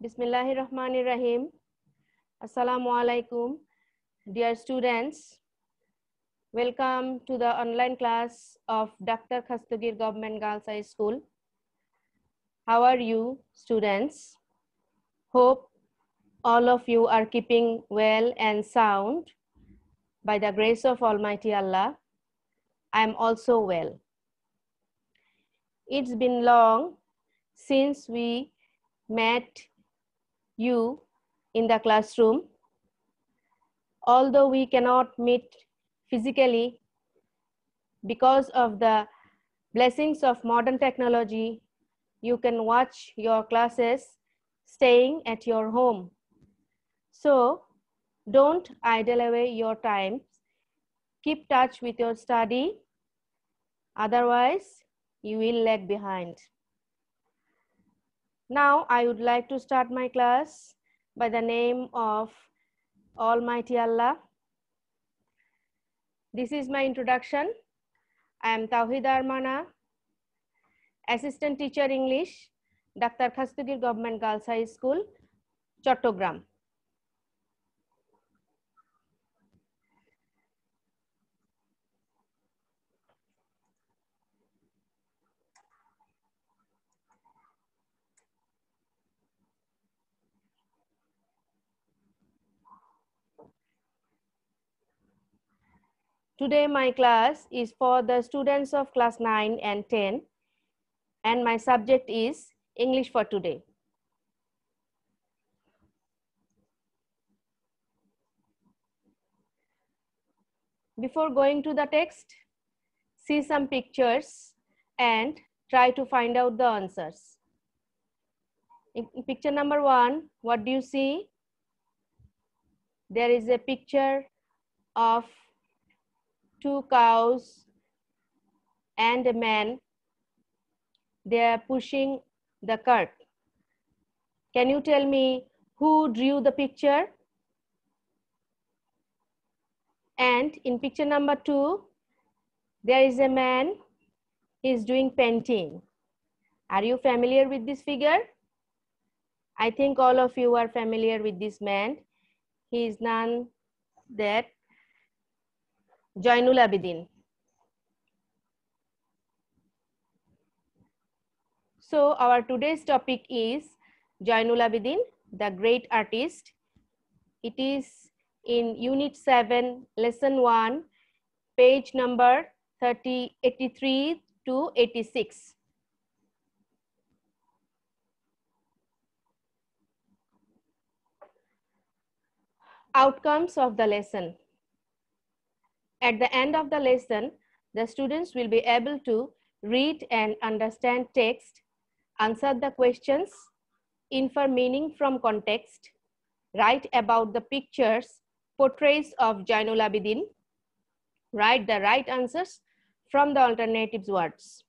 Bismillah Rahman Rahim. Assalamu alaikum. Dear students, welcome to the online class of Dr. Khastugir Government Girls High School. How are you students? Hope all of you are keeping well and sound by the grace of Almighty Allah. I am also well. It's been long since we met you in the classroom. Although we cannot meet physically because of the blessings of modern technology, you can watch your classes staying at your home. So don't idle away your time. Keep touch with your study. Otherwise, you will lag behind. Now I would like to start my class by the name of Almighty Allah. This is my introduction. I am Tawhid Armana, Assistant Teacher English, Dr. Khastugir Government Girls High School, Chattogram. Today my class is for the students of class 9 and 10 and my subject is English for today. Before going to the text, see some pictures and try to find out the answers. In picture number one, what do you see? There is a picture of two cows and a man. They are pushing the cart. Can you tell me who drew the picture? And in picture number two, there is a man, he is doing painting. Are you familiar with this figure? I think all of you are familiar with this man. He is none that Zainul Abidin. So our today's topic is Jainul Abidin, the great artist. It is in unit 7, lesson 1, page number 30, 83 to 86. Outcomes of the lesson. At the end of the lesson, the students will be able to read and understand text, answer the questions, infer meaning from context, write about the pictures, portraits of Jainul Abidin, write the right answers from the alternatives words.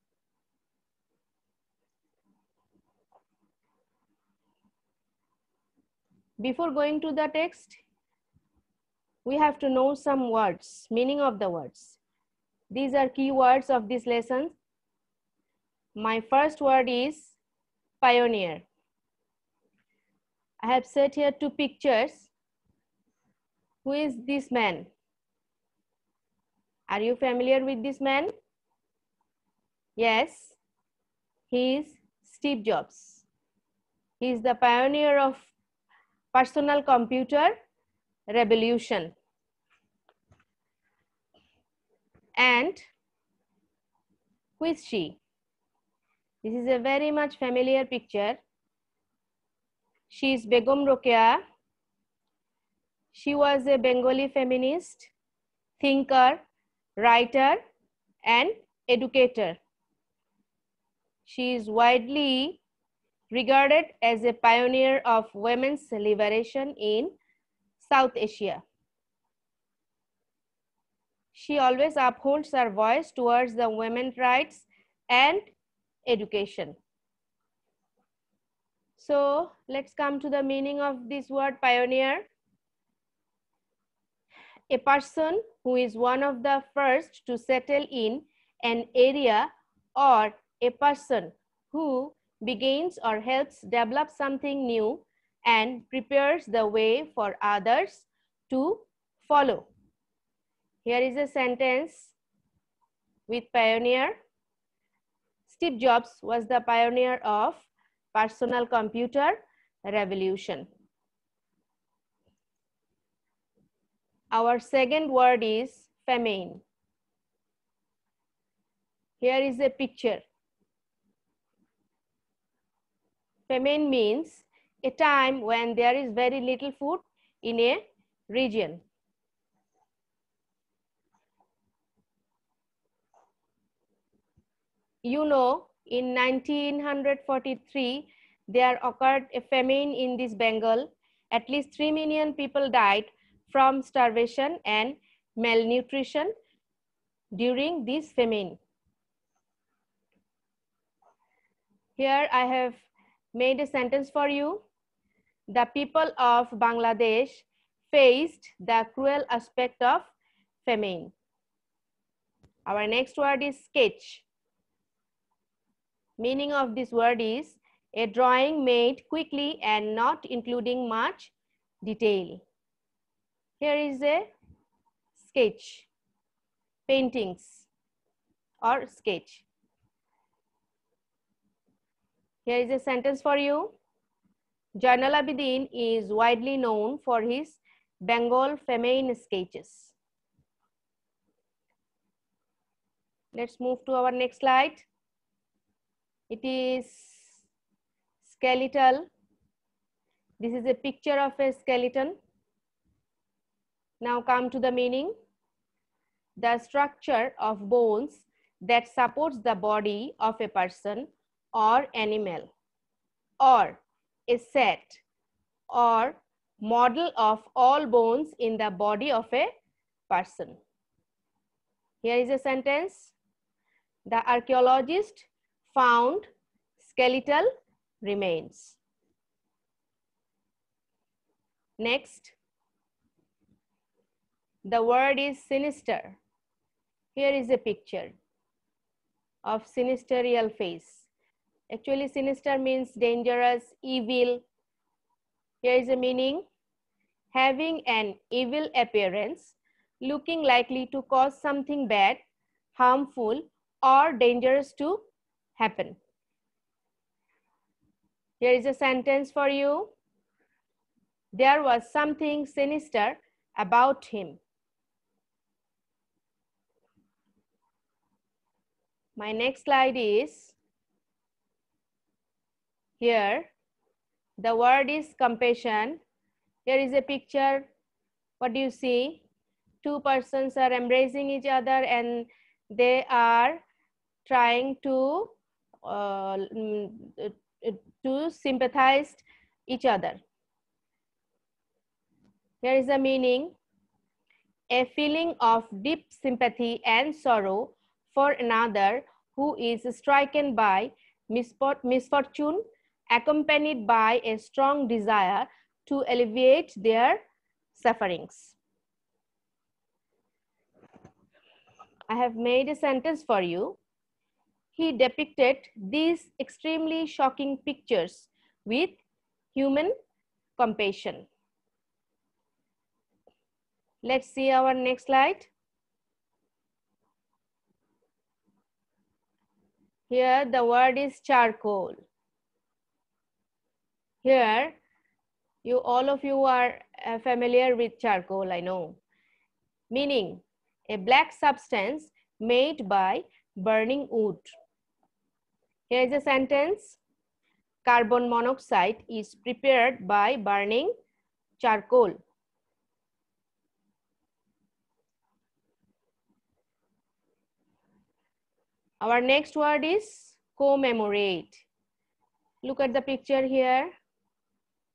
Before going to the text, we have to know some words, meaning of the words. These are key words of this lesson. My first word is pioneer. I have set here two pictures. Who is this man? Are you familiar with this man? Yes, he is Steve Jobs. He is the pioneer of personal computer revolution. And who is she? This is a very much familiar picture. She is Begum Rokeya. She was a Bengali feminist, thinker, writer, and educator. She is widely regarded as a pioneer of women's liberation in South Asia she always upholds her voice towards the women's rights and education. So let's come to the meaning of this word pioneer. A person who is one of the first to settle in an area or a person who begins or helps develop something new and prepares the way for others to follow. Here is a sentence with pioneer. Steve Jobs was the pioneer of personal computer revolution. Our second word is famine. Here is a picture. Famine means a time when there is very little food in a region. you know, in 1943, there occurred a famine in this Bengal. At least 3 million people died from starvation and malnutrition during this famine. Here I have made a sentence for you. The people of Bangladesh faced the cruel aspect of famine. Our next word is sketch. Meaning of this word is a drawing made quickly and not including much detail. Here is a sketch, paintings or sketch. Here is a sentence for you. Jainal Abidin is widely known for his Bengal feminine sketches. Let's move to our next slide. It is skeletal. This is a picture of a skeleton. Now come to the meaning. The structure of bones that supports the body of a person or animal or a set or model of all bones in the body of a person. Here is a sentence. The archaeologist found skeletal remains. Next, the word is sinister. Here is a picture of sinisterial face. Actually, sinister means dangerous, evil. Here is a meaning. Having an evil appearance, looking likely to cause something bad, harmful, or dangerous to happen. Here is a sentence for you. There was something sinister about him. My next slide is here. The word is compassion. Here is a picture. What do you see? Two persons are embracing each other and they are trying to uh, mm, to sympathize each other. Here is the meaning. A feeling of deep sympathy and sorrow for another who is stricken by misfortune accompanied by a strong desire to alleviate their sufferings. I have made a sentence for you he depicted these extremely shocking pictures with human compassion. Let's see our next slide. Here the word is charcoal. Here you all of you are uh, familiar with charcoal, I know. Meaning a black substance made by burning wood. Here is a sentence. Carbon monoxide is prepared by burning charcoal. Our next word is commemorate. Look at the picture here.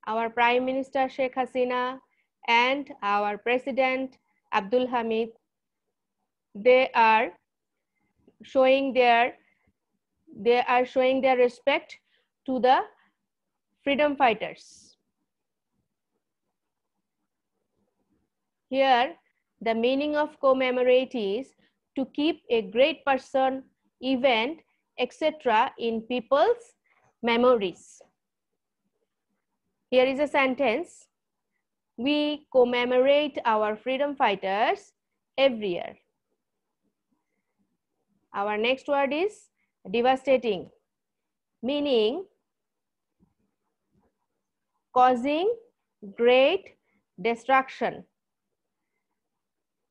Our Prime Minister Sheikh Hasina and our President Abdul Hamid, they are showing their they are showing their respect to the freedom fighters. Here, the meaning of commemorate is to keep a great person, event, etc. in people's memories. Here is a sentence. We commemorate our freedom fighters every year. Our next word is devastating meaning causing great destruction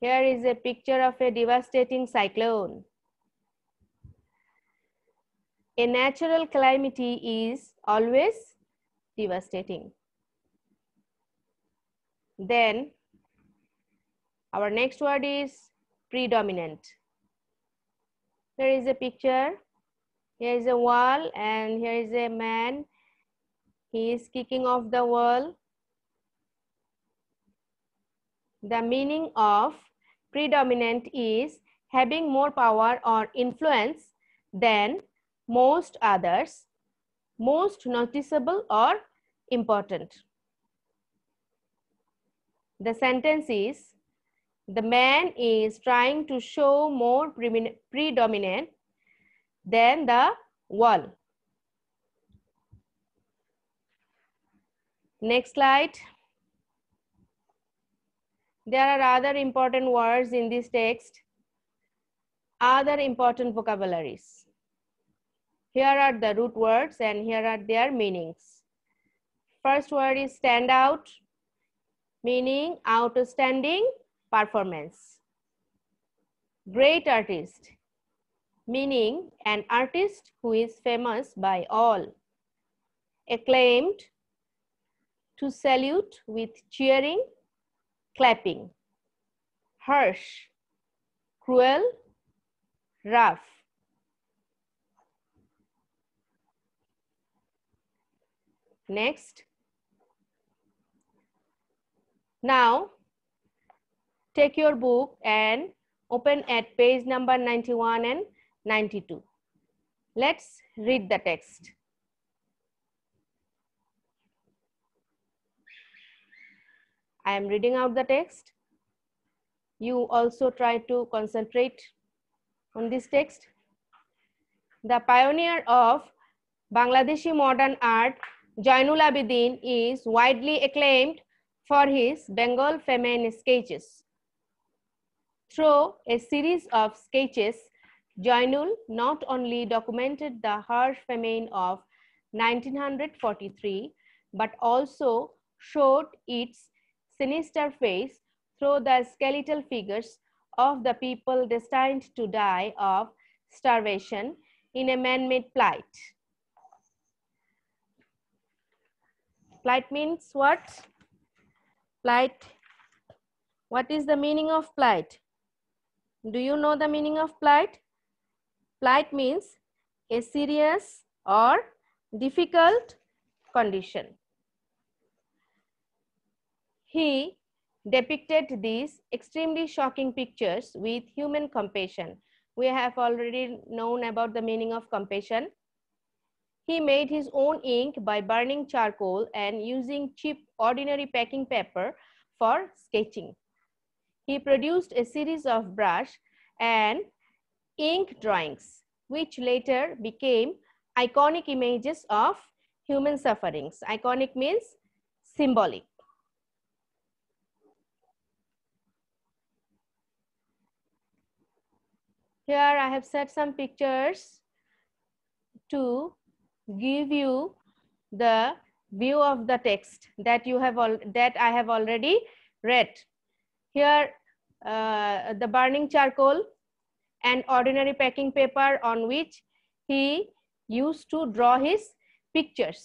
here is a picture of a devastating cyclone a natural calamity is always devastating then our next word is predominant there is a picture here is a wall and here is a man. He is kicking off the wall. The meaning of predominant is having more power or influence than most others, most noticeable or important. The sentence is, the man is trying to show more predominant then the wall. Next slide. There are other important words in this text, other important vocabularies. Here are the root words and here are their meanings. First word is stand out, meaning outstanding performance. Great artist, meaning an artist who is famous by all. Acclaimed, to salute with cheering, clapping. Harsh, cruel, rough. Next. Now, take your book and open at page number 91 and 92. Let's read the text. I am reading out the text. You also try to concentrate on this text. The pioneer of Bangladeshi modern art, Jainul Abidin, is widely acclaimed for his Bengal feminist sketches. Through a series of sketches, Jainul not only documented the harsh famine of 1943, but also showed its sinister face through the skeletal figures of the people destined to die of starvation in a man-made plight. Plight means what? Plight. What is the meaning of plight? Do you know the meaning of plight? Plight means a serious or difficult condition. He depicted these extremely shocking pictures with human compassion. We have already known about the meaning of compassion. He made his own ink by burning charcoal and using cheap ordinary packing paper for sketching. He produced a series of brush and ink drawings, which later became iconic images of human sufferings. Iconic means symbolic. Here I have set some pictures to give you the view of the text that you have all that I have already read. Here uh, the burning charcoal an ordinary packing paper on which he used to draw his pictures.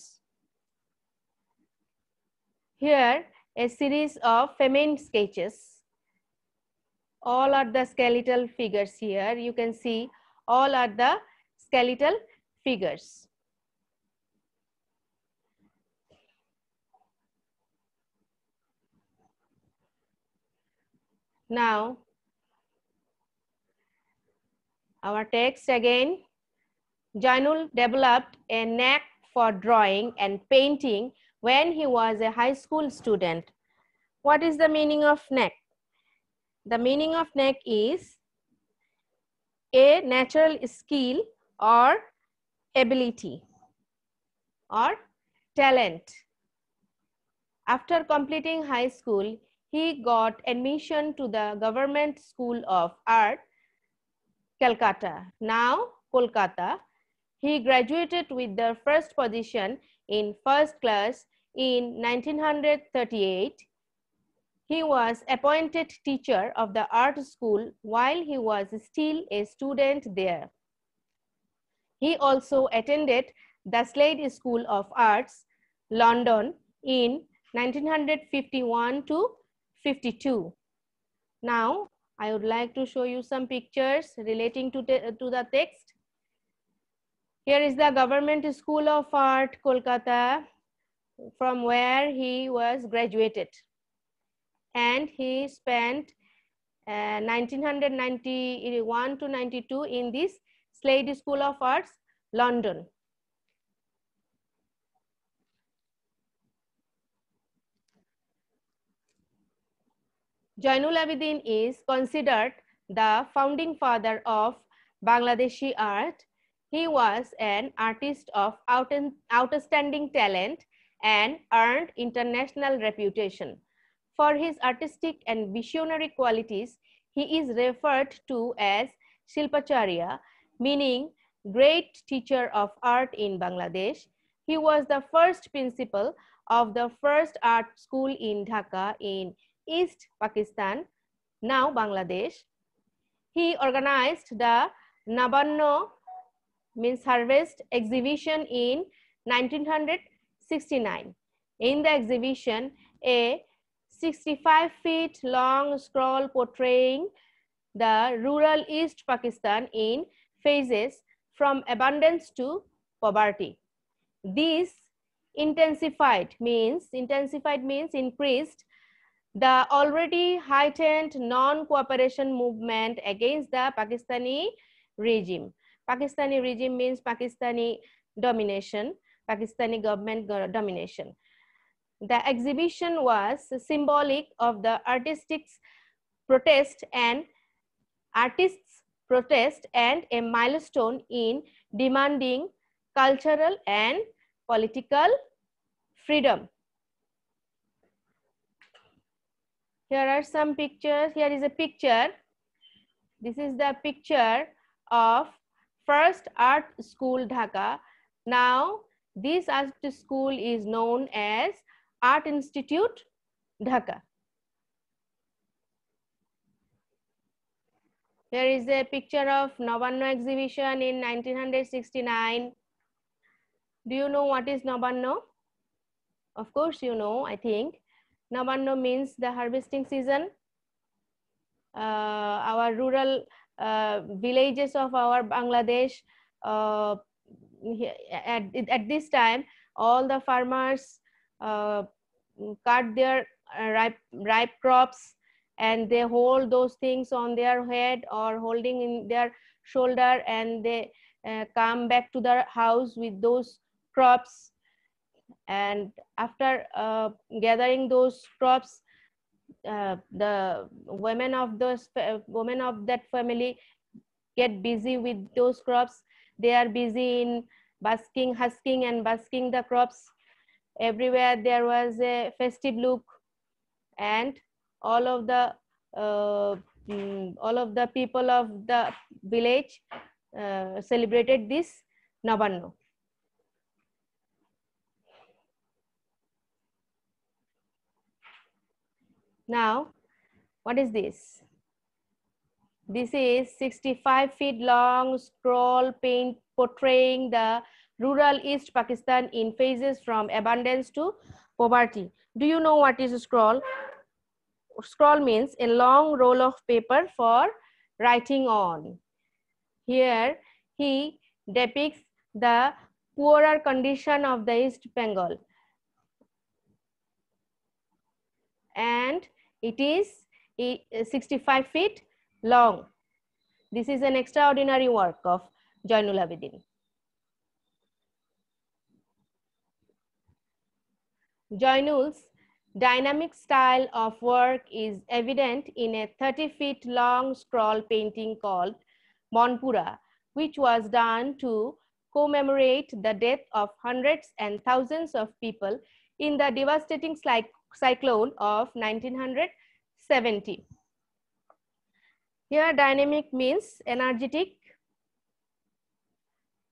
Here, a series of feminine sketches. All are the skeletal figures here. You can see all are the skeletal figures. Now, our text again. Janul developed a knack for drawing and painting when he was a high school student. What is the meaning of knack? The meaning of knack is a natural skill or ability or talent. After completing high school, he got admission to the Government School of Art Calcutta, now Kolkata. He graduated with the first position in first class in 1938. He was appointed teacher of the art school while he was still a student there. He also attended the Slade School of Arts, London in 1951 to 52. Now, I would like to show you some pictures relating to, to the text. Here is the Government School of Art, Kolkata, from where he was graduated. And he spent uh, 1991 to 92 in this Slade School of Arts, London. Jainul Abidin is considered the founding father of Bangladeshi art. He was an artist of outstanding talent and earned international reputation. For his artistic and visionary qualities, he is referred to as Shilpacharya, meaning great teacher of art in Bangladesh. He was the first principal of the first art school in Dhaka in East Pakistan, now Bangladesh. He organized the Nabanno means harvest exhibition in 1969. In the exhibition, a 65 feet long scroll portraying the rural East Pakistan in phases from abundance to poverty. This intensified means intensified means increased the already heightened non-cooperation movement against the Pakistani regime. Pakistani regime means Pakistani domination, Pakistani government domination. The exhibition was symbolic of the artists' protest and artists' protest and a milestone in demanding cultural and political freedom. Here are some pictures. Here is a picture. This is the picture of first art school Dhaka. Now this art school is known as Art Institute Dhaka. Here is a picture of Nabanno exhibition in 1969. Do you know what is Nabanno? Of course you know, I think. Namanno means the harvesting season. Uh, our rural uh, villages of our Bangladesh uh, at, at this time, all the farmers uh, cut their uh, ripe, ripe crops and they hold those things on their head or holding in their shoulder and they uh, come back to their house with those crops and after uh, gathering those crops uh, the women of those uh, women of that family get busy with those crops they are busy in busking husking and busking the crops everywhere there was a festive look and all of the uh, mm, all of the people of the village uh, celebrated this nabanno Now, what is this? This is 65 feet long scroll paint portraying the rural East Pakistan in phases from abundance to poverty. Do you know what is a scroll? Scroll means a long roll of paper for writing on. Here, he depicts the poorer condition of the East Bengal. And it is uh, 65 feet long. This is an extraordinary work of Joinul Abidin. Joinul's dynamic style of work is evident in a 30 feet long scroll painting called Monpura, which was done to commemorate the death of hundreds and thousands of people in the devastating cyclone of 1970. Here dynamic means energetic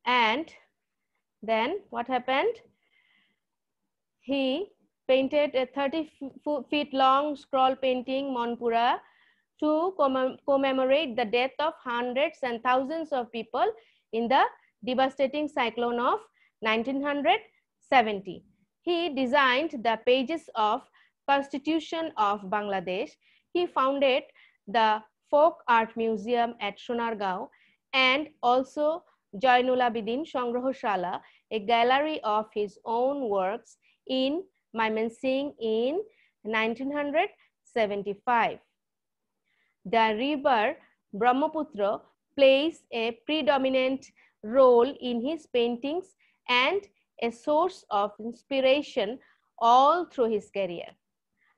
and then what happened? He painted a 30 feet long scroll painting Monpura to commemorate the death of hundreds and thousands of people in the devastating cyclone of 1970. He designed the pages of Constitution of Bangladesh. He founded the Folk Art Museum at Sonargaon and also Joynul Abidin Songrohoshala, a gallery of his own works in Mymensingh in 1975. The river Brahmaputra plays a predominant role in his paintings and a source of inspiration all through his career.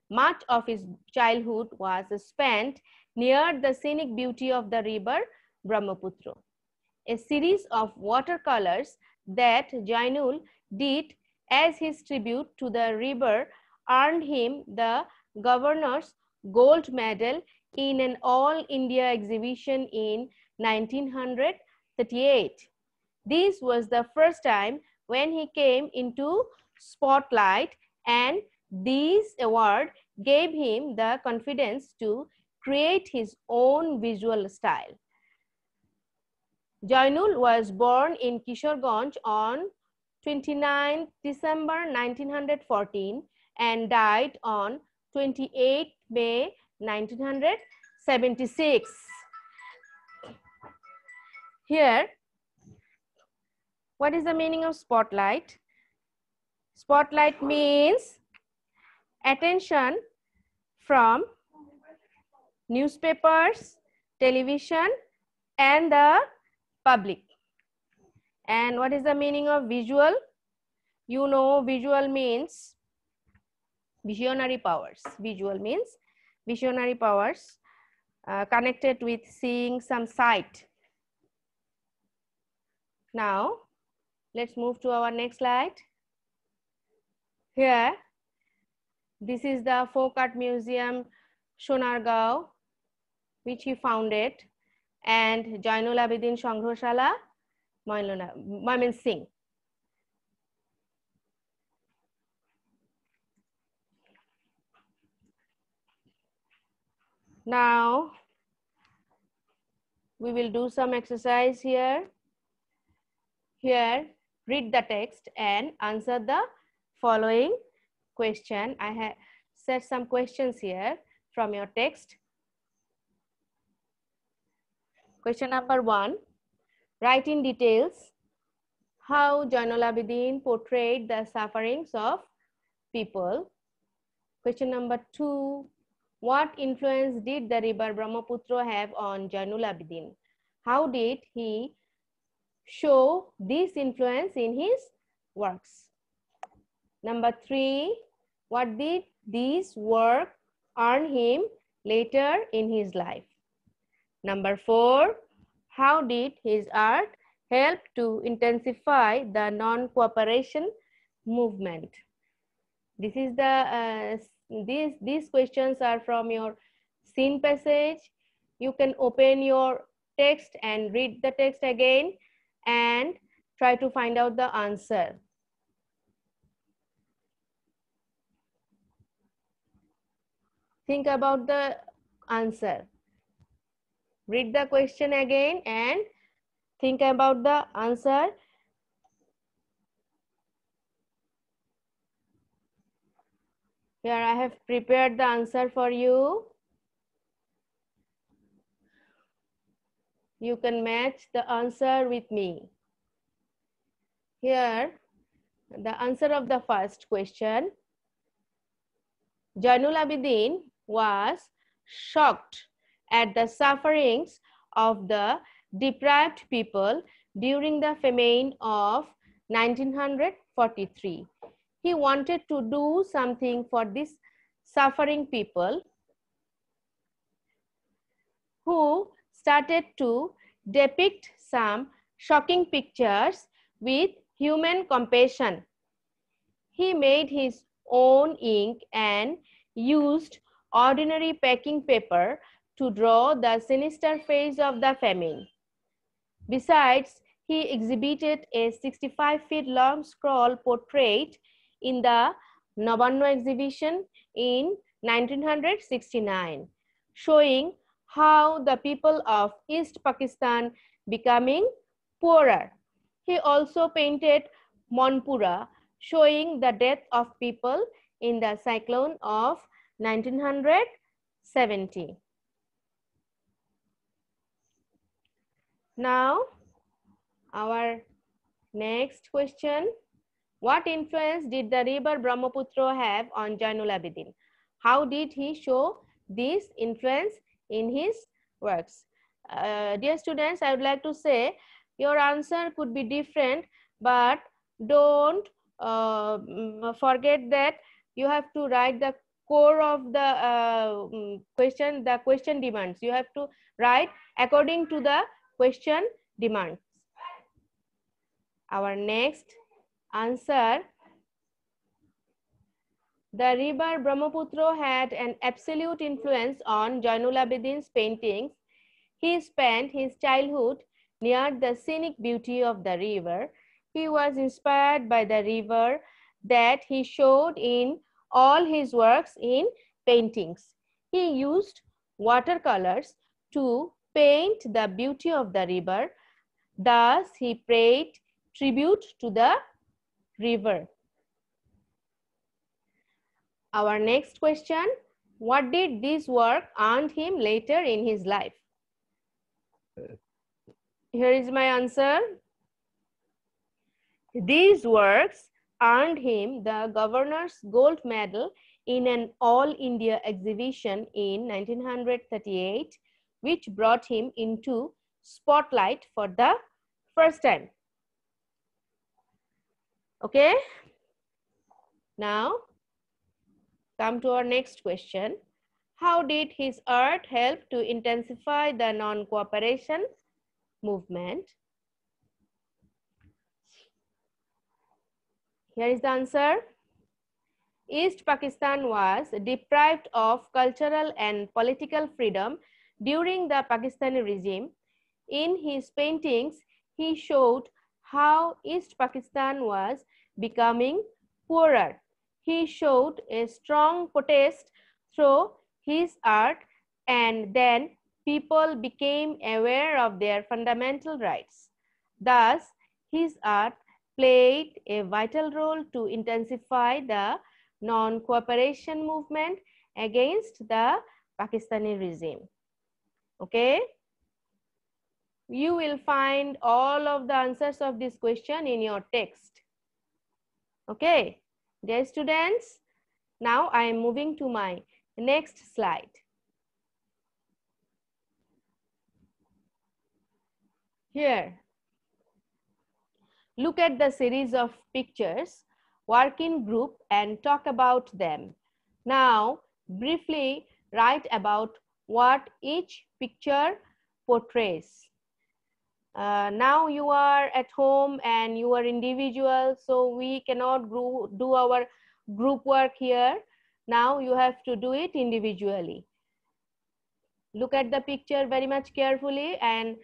Much of his childhood was spent near the scenic beauty of the river Brahmaputra. A series of watercolors that Jainul did as his tribute to the river earned him the governor's gold medal in an all India exhibition in 1938. This was the first time when he came into spotlight and these award gave him the confidence to create his own visual style. Jainul was born in Kishorganj on 29 December 1914 and died on 28 May 1976. Here what is the meaning of spotlight? Spotlight means attention from newspapers, television, and the public. And what is the meaning of visual? You know, visual means visionary powers. Visual means visionary powers uh, connected with seeing some sight. Now, Let's move to our next slide. Here, this is the folk art museum sonargao which he founded, and Jainul Abidin Sanghoshala mamin Singh. Now, we will do some exercise here. Here, read the text and answer the following question. I have set some questions here from your text. Question number one, write in details how Jainul Abidin portrayed the sufferings of people. Question number two, what influence did the river Brahmaputra have on Jainul Abidin? How did he show this influence in his works. Number three, what did this work earn him later in his life? Number four, how did his art help to intensify the non-cooperation movement? This is the uh, these these questions are from your scene passage. You can open your text and read the text again and try to find out the answer. Think about the answer. Read the question again and think about the answer. Here I have prepared the answer for you. You can match the answer with me. Here, the answer of the first question. Janul Abidin was shocked at the sufferings of the deprived people during the famine of 1943. He wanted to do something for these suffering people who started to depict some shocking pictures with human compassion. He made his own ink and used ordinary packing paper to draw the sinister face of the famine. Besides, he exhibited a 65 feet long scroll portrait in the Nabanno exhibition in 1969, showing how the people of East Pakistan becoming poorer. He also painted Monpura showing the death of people in the cyclone of 1970. Now, our next question. What influence did the river Brahmaputra have on Jainul Abidin? How did he show this influence in his works. Uh, dear students, I would like to say your answer could be different, but don't uh, mm, forget that you have to write the core of the uh, mm, question, the question demands. You have to write according to the question demands. Our next answer the river Brahmaputra had an absolute influence on Jainul paintings. He spent his childhood near the scenic beauty of the river. He was inspired by the river that he showed in all his works in paintings. He used watercolors to paint the beauty of the river. Thus, he paid tribute to the river. Our next question, what did this work earn him later in his life? Here is my answer. These works earned him the governor's gold medal in an All India exhibition in 1938, which brought him into spotlight for the first time. Okay. Now, Come to our next question. How did his art help to intensify the non-cooperation movement? Here is the answer. East Pakistan was deprived of cultural and political freedom during the Pakistani regime. In his paintings, he showed how East Pakistan was becoming poorer he showed a strong protest through his art and then people became aware of their fundamental rights. Thus, his art played a vital role to intensify the non-cooperation movement against the Pakistani regime. Okay? You will find all of the answers of this question in your text. Okay? Dear students, now I am moving to my next slide. Here, look at the series of pictures, work in group and talk about them. Now, briefly write about what each picture portrays uh, now you are at home and you are individual so we cannot do our group work here now you have to do it individually look at the picture very much carefully and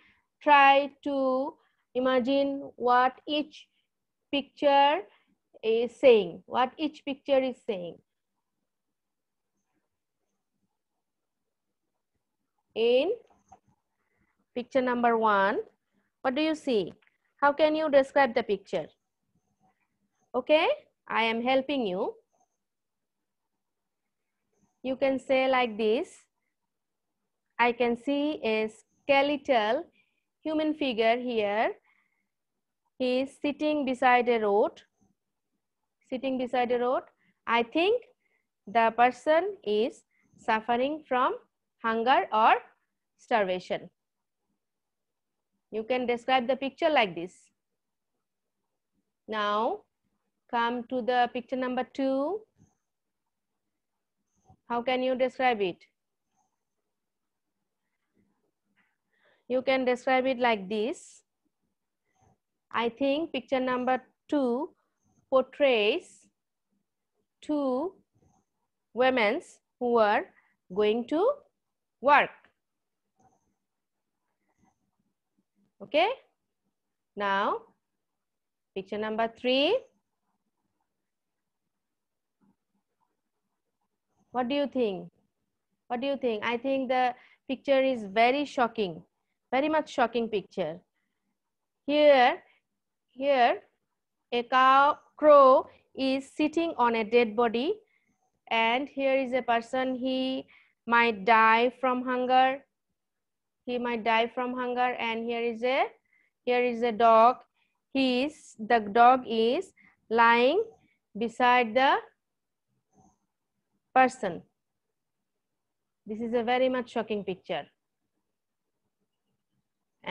try to imagine what each picture is saying what each picture is saying in picture number 1 what do you see? How can you describe the picture? Okay, I am helping you. You can say like this. I can see a skeletal human figure here. He is sitting beside a road. Sitting beside a road. I think the person is suffering from hunger or starvation. You can describe the picture like this. Now, come to the picture number two. How can you describe it? You can describe it like this. I think picture number two portrays two women who are going to work. Okay? Now, picture number three. What do you think? What do you think? I think the picture is very shocking, very much shocking picture. Here, here, a cow, crow is sitting on a dead body and here is a person, he might die from hunger he might die from hunger and here is a here is a dog he is the dog is lying beside the person this is a very much shocking picture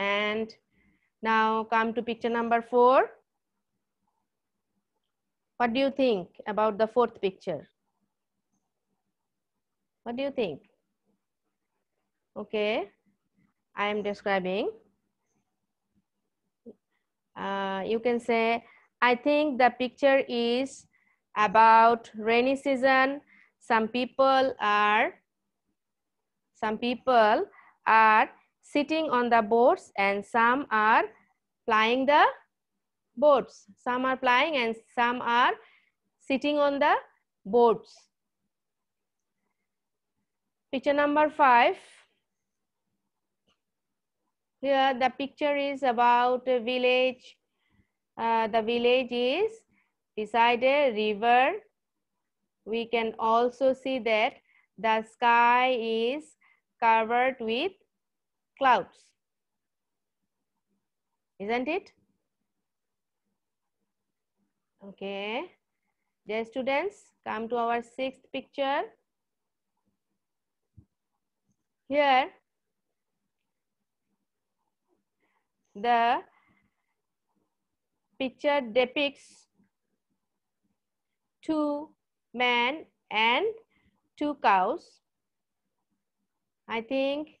and now come to picture number 4 what do you think about the fourth picture what do you think okay I am describing. Uh, you can say, I think the picture is about rainy season. Some people are, some people are sitting on the boats and some are flying the boats. Some are flying and some are sitting on the boats. Picture number five. Here the picture is about a village. Uh, the village is beside a river. We can also see that the sky is covered with clouds. Isn't it? Okay. Dear students, come to our sixth picture. Here, The picture depicts two men and two cows. I think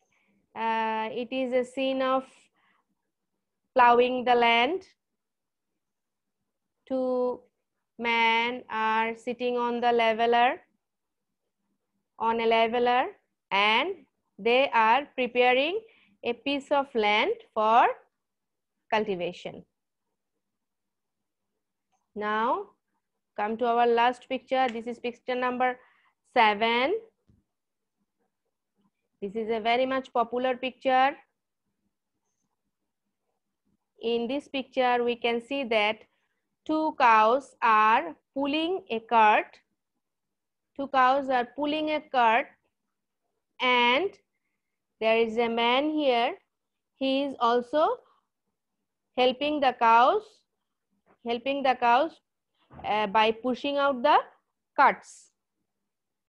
uh, it is a scene of plowing the land. Two men are sitting on the leveler, on a leveler, and they are preparing a piece of land for cultivation. Now, come to our last picture. This is picture number seven. This is a very much popular picture. In this picture, we can see that two cows are pulling a cart. Two cows are pulling a cart and there is a man here. He is also helping the cows, helping the cows uh, by pushing out the cuts.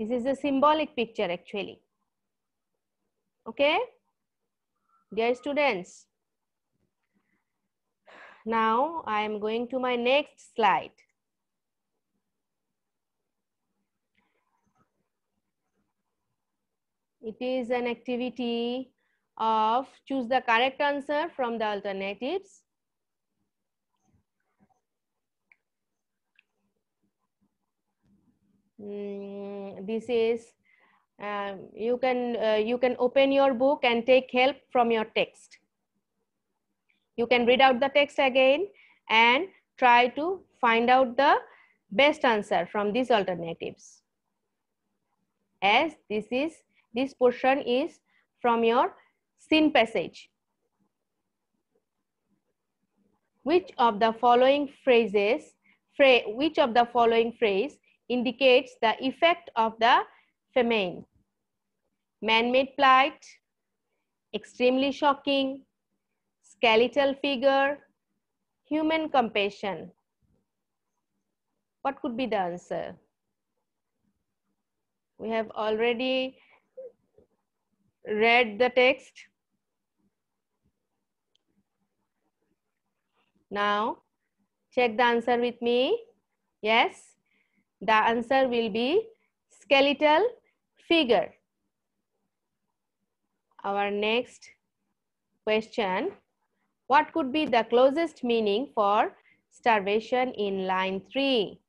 This is a symbolic picture actually. Okay, dear students. Now I am going to my next slide. It is an activity of choose the correct answer from the alternatives. Mm, this is um, you can uh, you can open your book and take help from your text you can read out the text again and try to find out the best answer from these alternatives as this is this portion is from your scene passage which of the following phrases which of the following phrase indicates the effect of the famine. Man-made plight, extremely shocking, skeletal figure, human compassion. What could be the answer? We have already read the text. Now, check the answer with me. Yes? The answer will be skeletal figure. Our next question, what could be the closest meaning for starvation in line 3?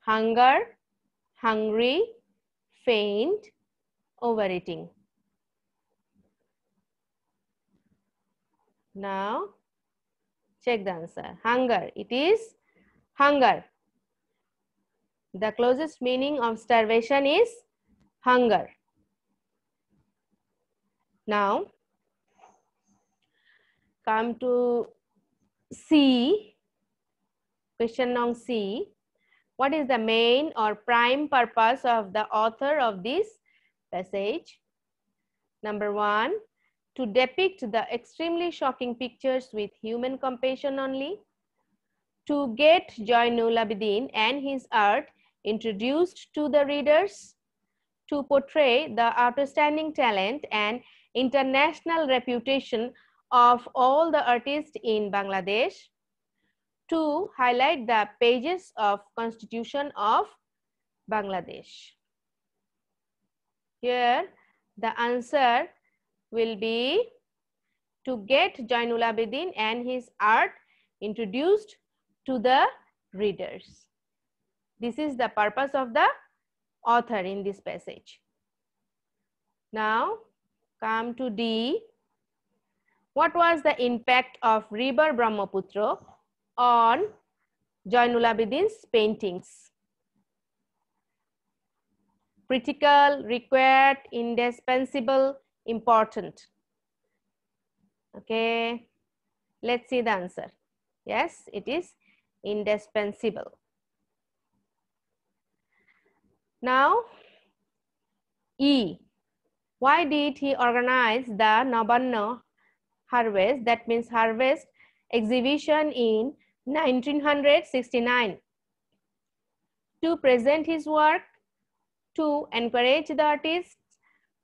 Hunger, hungry, faint, overeating. Now, check the answer. Hunger, it is hunger. The closest meaning of starvation is hunger. Now, come to C, question number C. What is the main or prime purpose of the author of this passage? Number one, to depict the extremely shocking pictures with human compassion only. To get Joy Abidin and his art introduced to the readers to portray the outstanding talent and international reputation of all the artists in Bangladesh, to highlight the pages of Constitution of Bangladesh. Here, the answer will be to get Jainul Abedin and his art introduced to the readers. This is the purpose of the author in this passage. Now, come to D. What was the impact of river Brahmaputra on Jainul paintings? Critical, required, indispensable, important. Okay, let's see the answer. Yes, it is indispensable. Now, E. Why did he organize the Nabanna harvest, that means harvest exhibition in 1969? To present his work, to encourage the artist,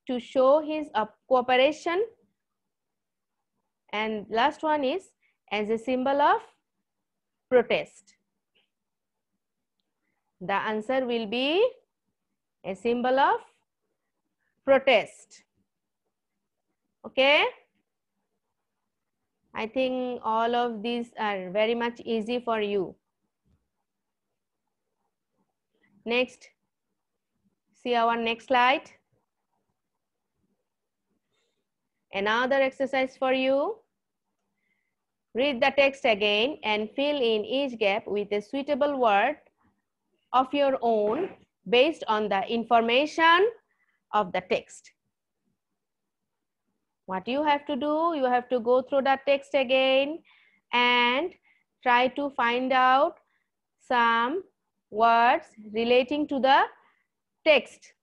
to show his cooperation, and last one is as a symbol of protest. The answer will be a symbol of protest. Okay. I think all of these are very much easy for you. Next, see our next slide. Another exercise for you. Read the text again and fill in each gap with a suitable word of your own based on the information of the text. What you have to do, you have to go through the text again and try to find out some words relating to the text.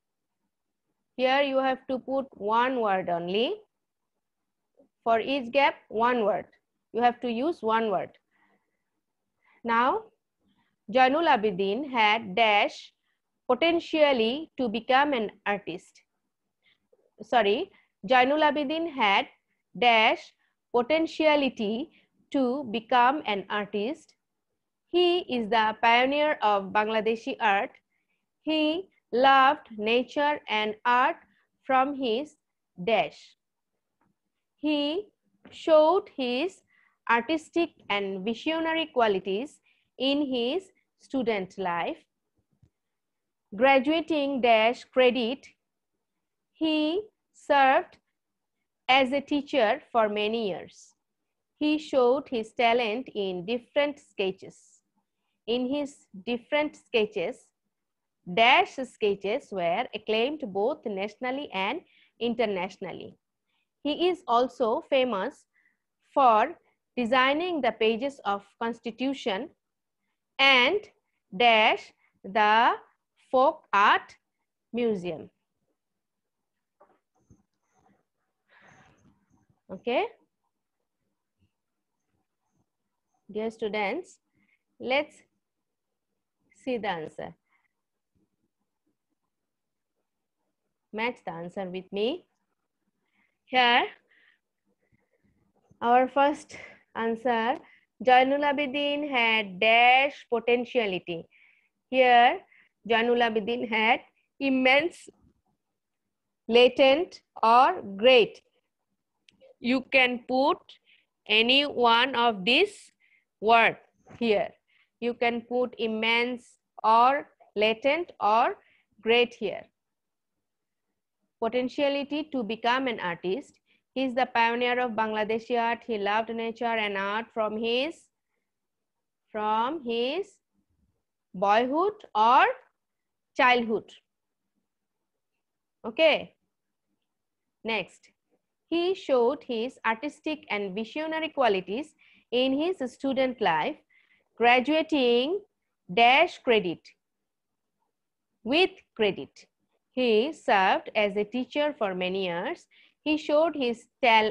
Here you have to put one word only. For each gap, one word. You have to use one word. Now, Jainul Abidin had dash potentially to become an artist. Sorry, Jainul Abidin had dash potentiality to become an artist. He is the pioneer of Bangladeshi art. He loved nature and art from his dash. He showed his artistic and visionary qualities in his student life graduating dash credit, he served as a teacher for many years. He showed his talent in different sketches. In his different sketches, dash sketches were acclaimed both nationally and internationally. He is also famous for designing the pages of constitution and dash the Folk Art Museum. Okay. Dear students, let's see the answer. Match the answer with me. Here, our first answer, Jainul Abidin had dash potentiality. Here, Janula Abidin had immense, latent or great. You can put any one of these word here. You can put immense or latent or great here. Potentiality to become an artist. He is the pioneer of Bangladeshi art. He loved nature and art from his from his boyhood or childhood okay next he showed his artistic and visionary qualities in his student life graduating dash credit with credit he served as a teacher for many years he showed his tal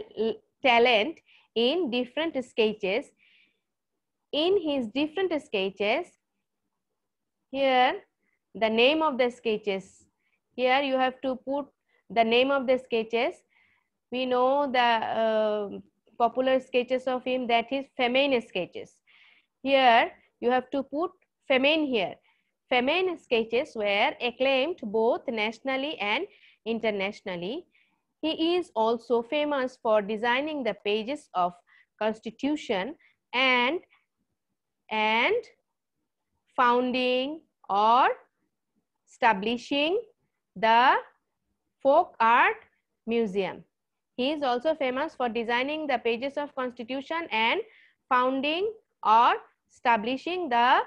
talent in different sketches in his different sketches here the name of the sketches. Here you have to put the name of the sketches. We know the uh, popular sketches of him that is feminine sketches. Here you have to put feminine here. Feminine sketches were acclaimed both nationally and internationally. He is also famous for designing the pages of constitution and and founding or establishing the folk art museum. He is also famous for designing the pages of constitution and founding or establishing the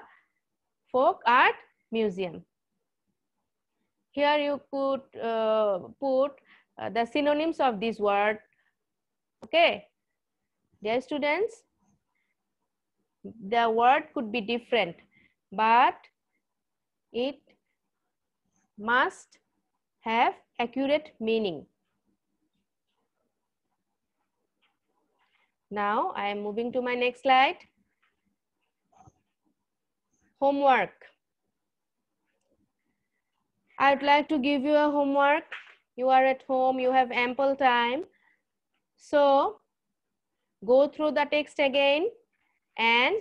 folk art museum. Here you could uh, put uh, the synonyms of this word. Okay, dear students, the word could be different, but it must have accurate meaning. Now I am moving to my next slide. Homework. I would like to give you a homework. You are at home, you have ample time. So go through the text again and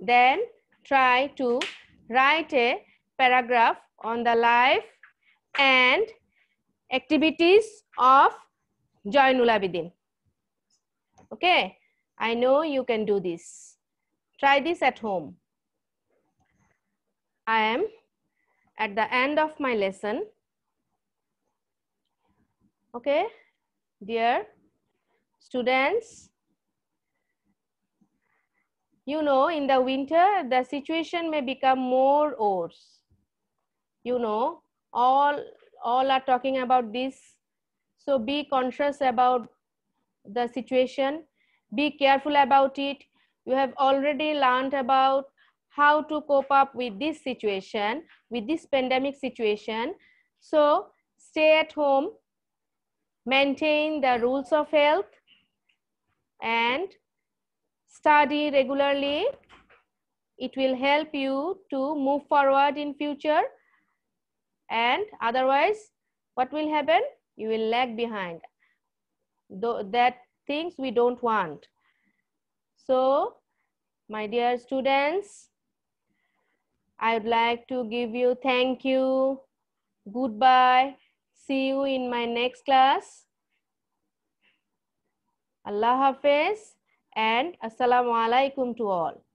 then try to write a paragraph on the life and activities of Joinul Abidin. Okay, I know you can do this. Try this at home. I am at the end of my lesson. Okay, dear students, you know, in the winter, the situation may become more worse. You know, all all are talking about this so be conscious about the situation be careful about it you have already learned about how to cope up with this situation with this pandemic situation so stay at home maintain the rules of health and study regularly it will help you to move forward in future and otherwise what will happen you will lag behind though that things we don't want so my dear students i would like to give you thank you goodbye see you in my next class allah hafiz and assalamu alaikum to all